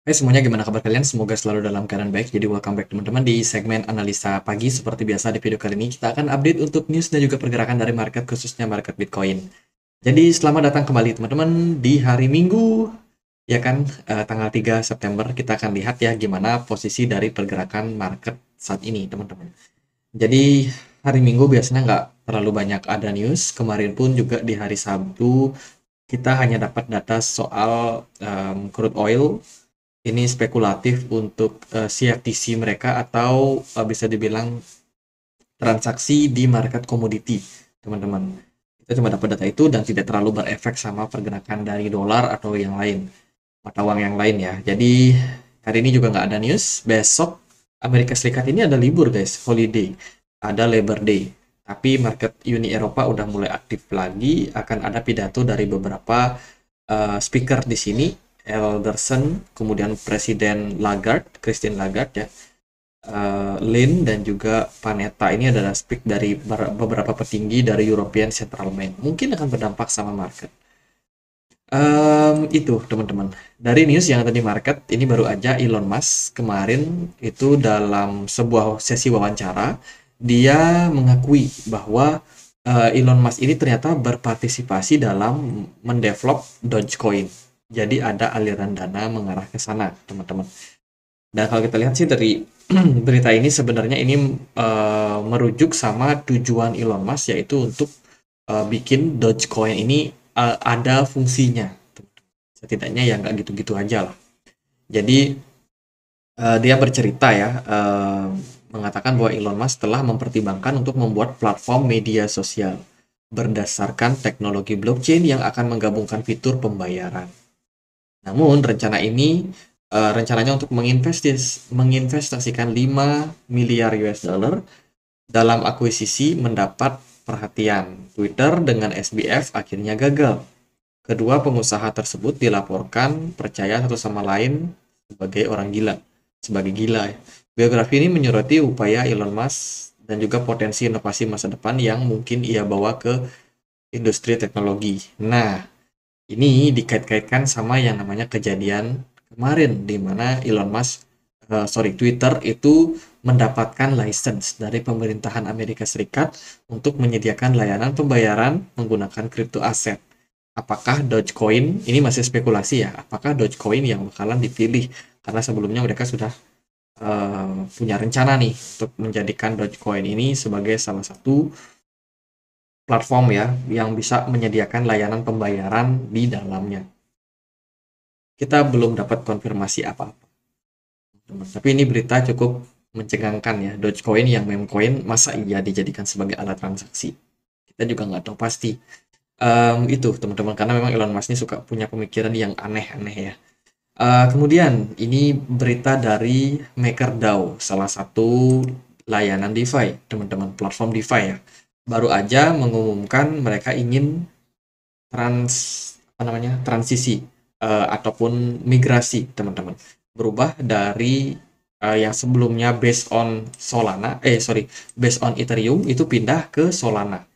Hai hey semuanya, gimana kabar kalian? Semoga selalu dalam keadaan baik. Jadi welcome back teman-teman di segmen analisa pagi. Seperti biasa di video kali ini kita akan update untuk news dan juga pergerakan dari market khususnya market Bitcoin. Jadi selamat datang kembali teman-teman di hari Minggu ya kan eh, tanggal 3 September kita akan lihat ya gimana posisi dari pergerakan market saat ini teman-teman. Jadi hari Minggu biasanya nggak terlalu banyak ada news. Kemarin pun juga di hari Sabtu kita hanya dapat data soal um, crude oil ini spekulatif untuk uh, eh, CFTC mereka atau uh, bisa dibilang transaksi di market commodity, teman-teman. Kita cuma dapat data itu dan tidak terlalu berefek sama pergerakan dari dolar atau yang lain, mata uang yang lain ya. Jadi hari ini juga nggak ada news. Besok Amerika Serikat ini ada libur guys, holiday, ada Labor Day. Tapi market Uni Eropa udah mulai aktif lagi, akan ada pidato dari beberapa uh, speaker di sini Elderson, kemudian Presiden Lagarde, Christine Lagarde ya, uh, Lin dan juga Panetta ini adalah speak dari beberapa petinggi dari European Central Bank. Mungkin akan berdampak sama market. Um, itu teman-teman. Dari news yang tadi market, ini baru aja Elon Musk kemarin itu dalam sebuah sesi wawancara dia mengakui bahwa uh, Elon Musk ini ternyata berpartisipasi dalam mendevelop Dogecoin jadi ada aliran dana mengarah ke sana, teman-teman. Dan kalau kita lihat sih dari berita ini sebenarnya ini uh, merujuk sama tujuan Elon Musk yaitu untuk uh, bikin Dogecoin ini uh, ada fungsinya. Setidaknya ya nggak gitu-gitu aja lah. Jadi uh, dia bercerita ya uh, mengatakan bahwa Elon Musk telah mempertimbangkan untuk membuat platform media sosial berdasarkan teknologi blockchain yang akan menggabungkan fitur pembayaran. Namun rencana ini uh, rencananya untuk menginvestis, menginvestasikan 5 miliar US dollar dalam akuisisi mendapat perhatian Twitter dengan SBF akhirnya gagal. Kedua pengusaha tersebut dilaporkan percaya satu sama lain sebagai orang gila, sebagai gila. Ya. Biografi ini menyoroti upaya Elon Musk dan juga potensi inovasi masa depan yang mungkin ia bawa ke industri teknologi. Nah, ini dikait-kaitkan sama yang namanya kejadian kemarin di mana Elon Musk uh, sorry Twitter itu mendapatkan license dari pemerintahan Amerika Serikat untuk menyediakan layanan pembayaran menggunakan kripto aset. Apakah Dogecoin ini masih spekulasi ya? Apakah Dogecoin yang bakalan dipilih? Karena sebelumnya mereka sudah uh, punya rencana nih untuk menjadikan Dogecoin ini sebagai salah satu platform ya yang bisa menyediakan layanan pembayaran di dalamnya. Kita belum dapat konfirmasi apa-apa. Tapi ini berita cukup mencengangkan ya. Dogecoin yang memcoin masa iya dijadikan sebagai alat transaksi? Kita juga nggak tahu pasti. Um, itu teman-teman karena memang Elon Musk ini suka punya pemikiran yang aneh-aneh ya. Uh, kemudian ini berita dari MakerDAO, salah satu layanan DeFi, teman-teman platform DeFi ya baru aja mengumumkan mereka ingin trans apa namanya transisi uh, ataupun migrasi teman-teman berubah dari uh, yang sebelumnya based on Solana eh sorry based on Ethereum itu pindah ke Solana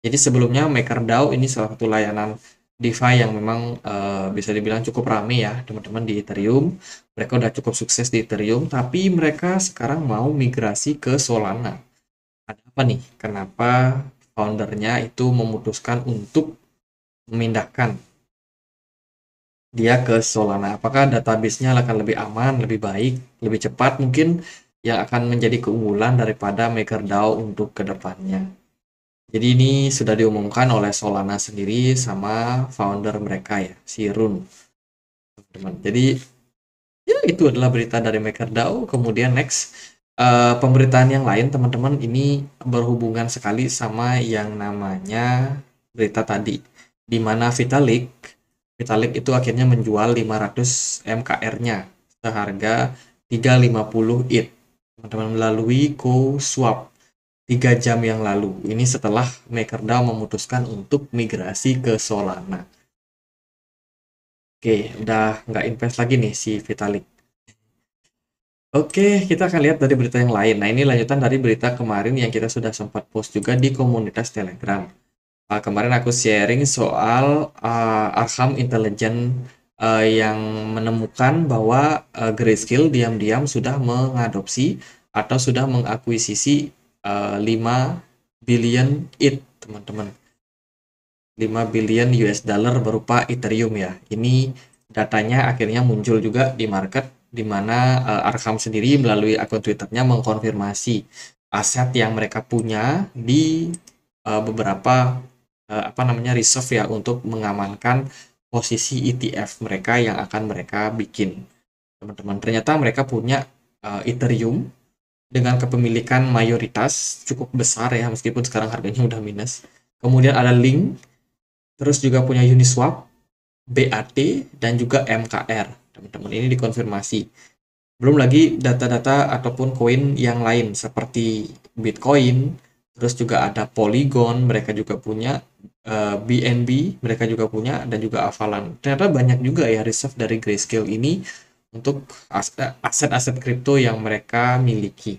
jadi sebelumnya MakerDAO ini salah satu layanan DeFi yang memang uh, bisa dibilang cukup rame ya teman-teman di Ethereum mereka udah cukup sukses di Ethereum tapi mereka sekarang mau migrasi ke Solana ada apa nih kenapa foundernya itu memutuskan untuk memindahkan dia ke Solana apakah databasenya akan lebih aman lebih baik lebih cepat mungkin yang akan menjadi keunggulan daripada MakerDAO untuk kedepannya hmm. jadi ini sudah diumumkan oleh Solana sendiri sama founder mereka ya si Run teman jadi ya itu adalah berita dari MakerDAO kemudian next uh, pemberitaan yang lain teman-teman ini berhubungan sekali sama yang namanya berita tadi di mana Vitalik Vitalik itu akhirnya menjual 500 MKR-nya seharga 350 ETH teman-teman melalui co Swap 3 jam yang lalu ini setelah MakerDAO memutuskan untuk migrasi ke Solana Oke, udah nggak invest lagi nih si Vitalik. Oke, kita akan lihat dari berita yang lain. Nah, ini lanjutan dari berita kemarin yang kita sudah sempat post juga di komunitas Telegram. Uh, kemarin aku sharing soal uh, ah, Arkham Intelligence uh, ah, yang menemukan bahwa uh, Grayscale diam-diam sudah mengadopsi atau sudah mengakuisisi uh, 5 billion ETH, teman-teman. 5 billion US dollar berupa Ethereum ya. Ini datanya akhirnya muncul juga di market di mana uh, Arkham sendiri melalui akun Twitternya mengkonfirmasi aset yang mereka punya di uh, beberapa uh, apa namanya reserve ya untuk mengamankan posisi ETF mereka yang akan mereka bikin. Teman-teman, ternyata mereka punya uh, Ethereum dengan kepemilikan mayoritas cukup besar ya meskipun sekarang harganya udah minus. Kemudian ada Link, terus juga punya Uniswap, BAT dan juga MKR teman-teman ini dikonfirmasi belum lagi data-data ataupun koin yang lain seperti Bitcoin terus juga ada Polygon mereka juga punya BNB eh, mereka juga punya dan juga Avalan ternyata banyak juga ya reserve dari Grayscale ini untuk eh, aset-aset kripto yang mereka miliki.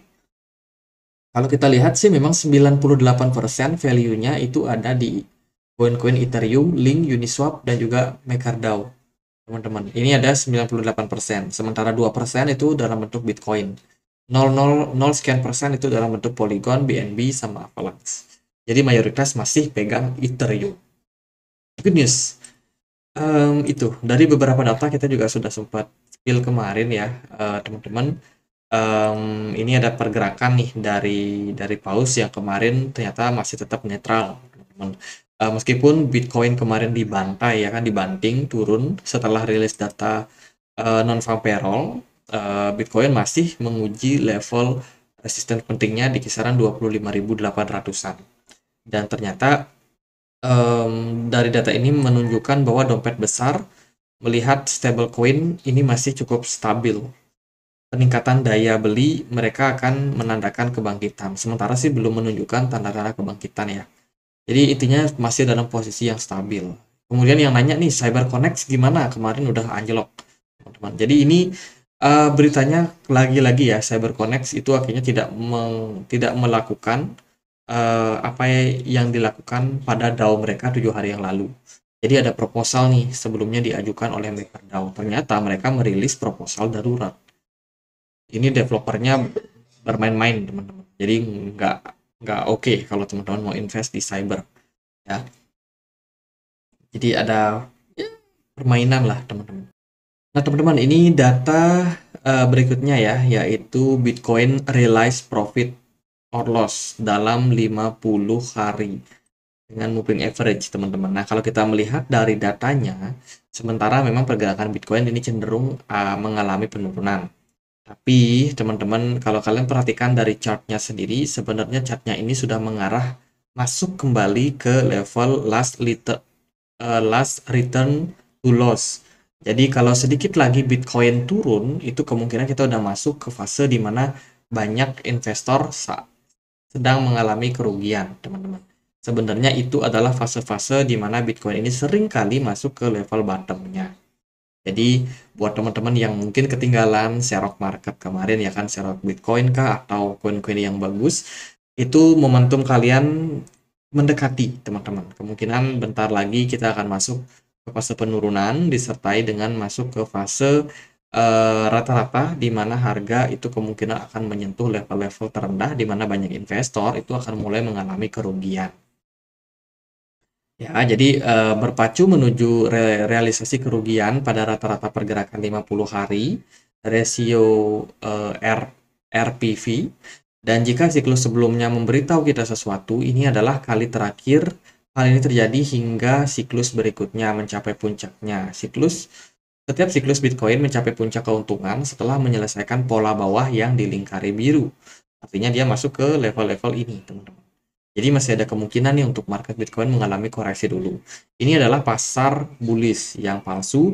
Kalau kita lihat sih memang 98% value-nya itu ada di koin-koin Ethereum, Link, Uniswap, dan juga MakerDAO teman-teman. Ini ada 98%, sementara 2% itu dalam bentuk Bitcoin. 0,00 sekian persen itu dalam bentuk Polygon, BNB, sama Avalanche. Jadi mayoritas masih pegang Ethereum. Good news. Um, itu, dari beberapa data kita juga sudah sempat spill kemarin ya, eh, teman-teman. Uh, um, ini ada pergerakan nih dari dari paus yang kemarin ternyata masih tetap netral, uh, meskipun Bitcoin kemarin dibantai ya kan dibanting turun setelah rilis data uh, eh, non farm payroll uh, Bitcoin masih menguji level resisten pentingnya di kisaran 25.800-an dan ternyata um, dari data ini menunjukkan bahwa dompet besar melihat stablecoin ini masih cukup stabil peningkatan daya beli mereka akan menandakan kebangkitan sementara sih belum menunjukkan tanda-tanda kebangkitan ya jadi intinya masih dalam posisi yang stabil. Kemudian yang nanya nih Cyber Connect gimana? Kemarin udah anjlok, teman-teman. Jadi ini uh, beritanya lagi-lagi ya Cyber Connect itu akhirnya tidak meng, tidak melakukan uh, apa yang dilakukan pada DAO mereka tujuh hari yang lalu. Jadi ada proposal nih sebelumnya diajukan oleh mereka DAO. Ternyata mereka merilis proposal darurat. Ini developernya bermain-main teman-teman. Jadi nggak nggak oke okay kalau teman-teman mau invest di cyber ya jadi ada ya, permainan lah teman-teman nah teman-teman ini data uh, berikutnya ya yaitu Bitcoin realized profit or loss dalam 50 hari dengan moving average teman-teman. Nah kalau kita melihat dari datanya, sementara memang pergerakan Bitcoin ini cenderung uh, mengalami penurunan tapi teman-teman kalau kalian perhatikan dari chartnya sendiri sebenarnya chartnya ini sudah mengarah masuk kembali ke level last liter, uh, last return to loss. Jadi kalau sedikit lagi Bitcoin turun itu kemungkinan kita udah masuk ke fase di mana banyak investor sedang mengalami kerugian, teman-teman. Sebenarnya itu adalah fase-fase di mana Bitcoin ini sering kali masuk ke level bottomnya. Jadi buat teman-teman yang mungkin ketinggalan Serok Market kemarin ya kan Serok Bitcoin kah atau koin-koin yang bagus itu momentum kalian mendekati teman-teman. Kemungkinan bentar lagi kita akan masuk ke fase penurunan disertai dengan masuk ke fase eh, rata-rata uh, di mana harga itu kemungkinan akan menyentuh level-level terendah di mana banyak investor itu akan mulai mengalami kerugian Ya, jadi uh, berpacu menuju re realisasi kerugian pada rata-rata pergerakan 50 hari, rasio uh, R RPV dan jika siklus sebelumnya memberitahu kita sesuatu, ini adalah kali terakhir hal ini terjadi hingga siklus berikutnya mencapai puncaknya. Siklus setiap siklus Bitcoin mencapai puncak keuntungan setelah menyelesaikan pola bawah yang dilingkari biru. Artinya dia masuk ke level-level ini, teman-teman. Jadi masih ada kemungkinan nih untuk market Bitcoin mengalami koreksi dulu. Ini adalah pasar bullish yang palsu,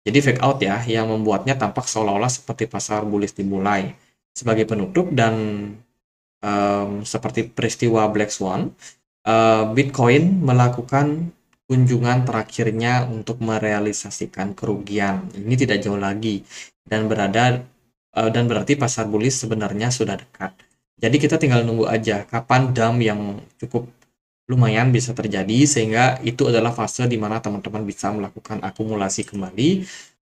jadi fake out ya, yang membuatnya tampak seolah-olah seperti pasar bullish dimulai. Sebagai penutup dan um, seperti peristiwa Black Swan, uh, Bitcoin melakukan kunjungan terakhirnya untuk merealisasikan kerugian. Ini tidak jauh lagi dan berada uh, dan berarti pasar bullish sebenarnya sudah dekat. Jadi kita tinggal nunggu aja kapan dam yang cukup lumayan bisa terjadi sehingga itu adalah fase di mana teman-teman bisa melakukan akumulasi kembali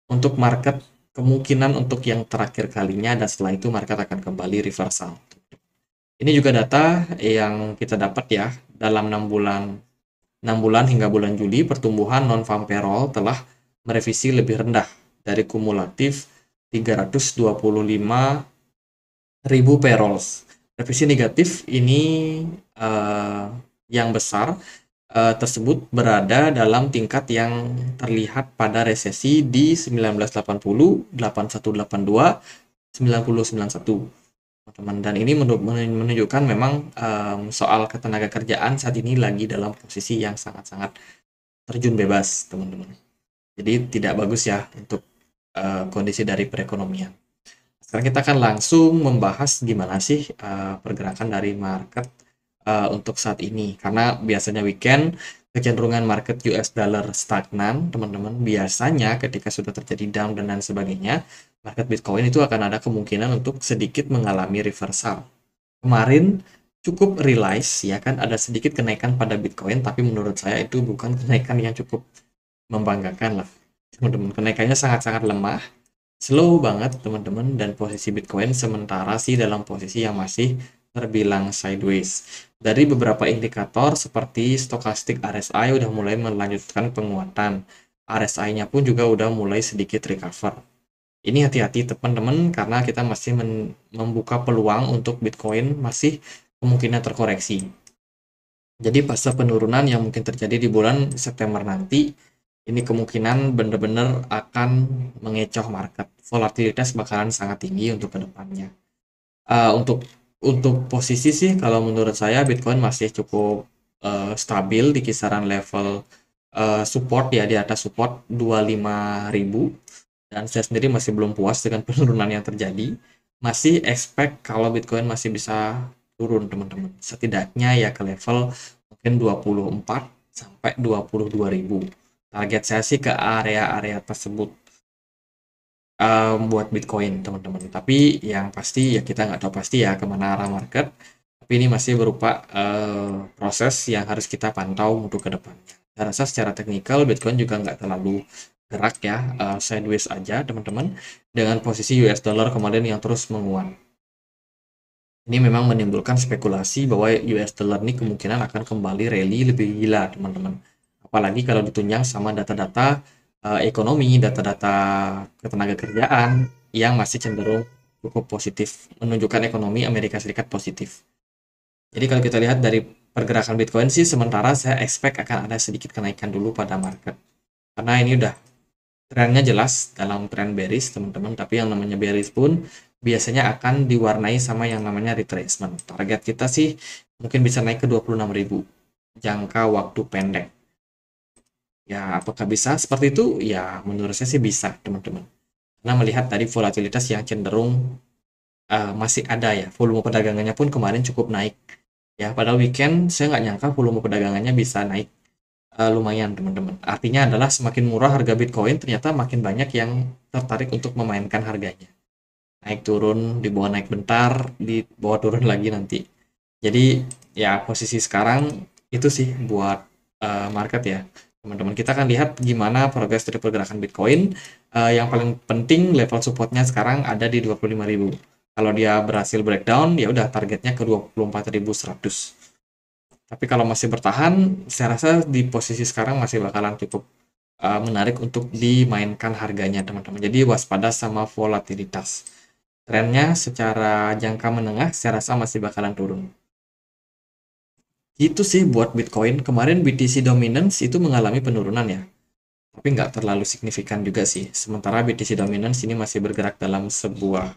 untuk market kemungkinan untuk yang terakhir kalinya dan setelah itu market akan kembali reversal. Ini juga data yang kita dapat ya dalam 6 bulan 6 bulan hingga bulan Juli pertumbuhan non farm payroll telah merevisi lebih rendah dari kumulatif 325 ribu payrolls. Revisi negatif ini uh, yang besar uh, tersebut berada dalam tingkat yang terlihat pada resesi di 1980, 8182, 9091 teman-teman dan ini menunjukkan memang um, soal ketenaga kerjaan saat ini lagi dalam posisi yang sangat-sangat terjun bebas teman-teman jadi tidak bagus ya untuk uh, kondisi dari perekonomian sekarang kita akan langsung membahas gimana sih uh, pergerakan dari market uh, untuk saat ini. Karena biasanya weekend kecenderungan market US dollar stagnan, teman-teman. Biasanya ketika sudah terjadi down dan lain sebagainya, market Bitcoin itu akan ada kemungkinan untuk sedikit mengalami reversal. Kemarin cukup realize ya kan ada sedikit kenaikan pada Bitcoin, tapi menurut saya itu bukan kenaikan yang cukup membanggakan lah. Teman-teman, kenaikannya sangat-sangat lemah slow banget teman-teman dan posisi Bitcoin sementara sih dalam posisi yang masih terbilang sideways. Dari beberapa indikator seperti stokastik RSI udah mulai melanjutkan penguatan. RSI-nya pun juga udah mulai sedikit recover. Ini hati-hati teman-teman karena kita masih membuka peluang untuk Bitcoin masih kemungkinan terkoreksi. Jadi fase penurunan yang mungkin terjadi di bulan September nanti ini kemungkinan benar-benar akan mengecoh market. Volatilitas bakalan sangat tinggi untuk kedepannya. Uh, untuk untuk posisi sih kalau menurut saya Bitcoin masih cukup uh, stabil di kisaran level uh, support ya di atas support 25.000 dan saya sendiri masih belum puas dengan penurunan yang terjadi. Masih expect kalau Bitcoin masih bisa turun teman-teman. Setidaknya ya ke level mungkin 24 sampai 22.000 target saya sih ke area-area tersebut um, buat Bitcoin teman-teman tapi yang pasti ya kita nggak tahu pasti ya kemana arah market tapi ini masih berupa uh, proses yang harus kita pantau untuk ke depan saya rasa secara teknikal Bitcoin juga nggak terlalu gerak ya uh, sideways aja teman-teman dengan posisi US dollar kemarin yang terus menguat ini memang menimbulkan spekulasi bahwa US dollar ini kemungkinan akan kembali rally lebih gila teman-teman apalagi kalau ditunjang sama data-data uh, ekonomi, data-data ketenaga kerjaan yang masih cenderung cukup positif, menunjukkan ekonomi Amerika Serikat positif. Jadi kalau kita lihat dari pergerakan Bitcoin sih sementara saya expect akan ada sedikit kenaikan dulu pada market. Karena ini udah trennya jelas dalam tren bearish teman-teman, tapi yang namanya bearish pun biasanya akan diwarnai sama yang namanya retracement. Target kita sih mungkin bisa naik ke 26.000 jangka waktu pendek Ya, apakah bisa seperti itu? Ya, menurut saya sih bisa, teman-teman. Nah melihat tadi volatilitas yang cenderung uh, masih ada ya, volume perdagangannya pun kemarin cukup naik. Ya, pada weekend saya nggak nyangka volume perdagangannya bisa naik uh, lumayan, teman-teman. Artinya adalah semakin murah harga Bitcoin, ternyata makin banyak yang tertarik untuk memainkan harganya. Naik turun, di bawah naik bentar, di bawah turun lagi nanti. Jadi, ya posisi sekarang itu sih buat uh, market ya teman-teman kita akan lihat gimana progres dari pergerakan Bitcoin uh, yang paling penting level supportnya sekarang ada di 25.000 kalau dia berhasil breakdown ya udah targetnya ke 24.100 tapi kalau masih bertahan saya rasa di posisi sekarang masih bakalan cukup uh, menarik untuk dimainkan harganya teman-teman jadi waspada sama volatilitas trennya secara jangka menengah saya rasa masih bakalan turun itu sih buat Bitcoin. Kemarin BTC dominance itu mengalami penurunan ya. Tapi nggak terlalu signifikan juga sih. Sementara BTC dominance ini masih bergerak dalam sebuah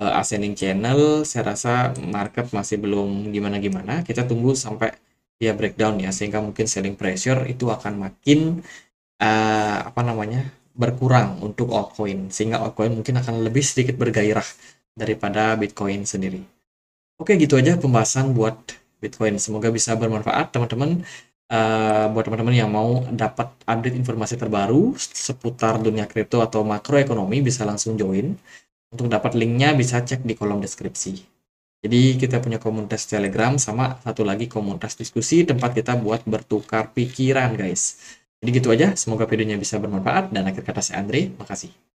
uh, ascending channel. Saya rasa market masih belum gimana-gimana. Kita tunggu sampai dia breakdown ya. Sehingga mungkin selling pressure itu akan makin uh, apa namanya berkurang untuk altcoin. Sehingga altcoin mungkin akan lebih sedikit bergairah daripada Bitcoin sendiri. Oke gitu aja pembahasan buat Bitcoin. Semoga bisa bermanfaat teman-teman uh, buat teman-teman yang mau dapat update informasi terbaru seputar dunia kripto atau makroekonomi bisa langsung join. Untuk dapat linknya bisa cek di kolom deskripsi. Jadi kita punya komunitas Telegram sama satu lagi komunitas diskusi tempat kita buat bertukar pikiran guys. Jadi gitu aja, semoga videonya bisa bermanfaat dan akhir kata saya Andre, makasih.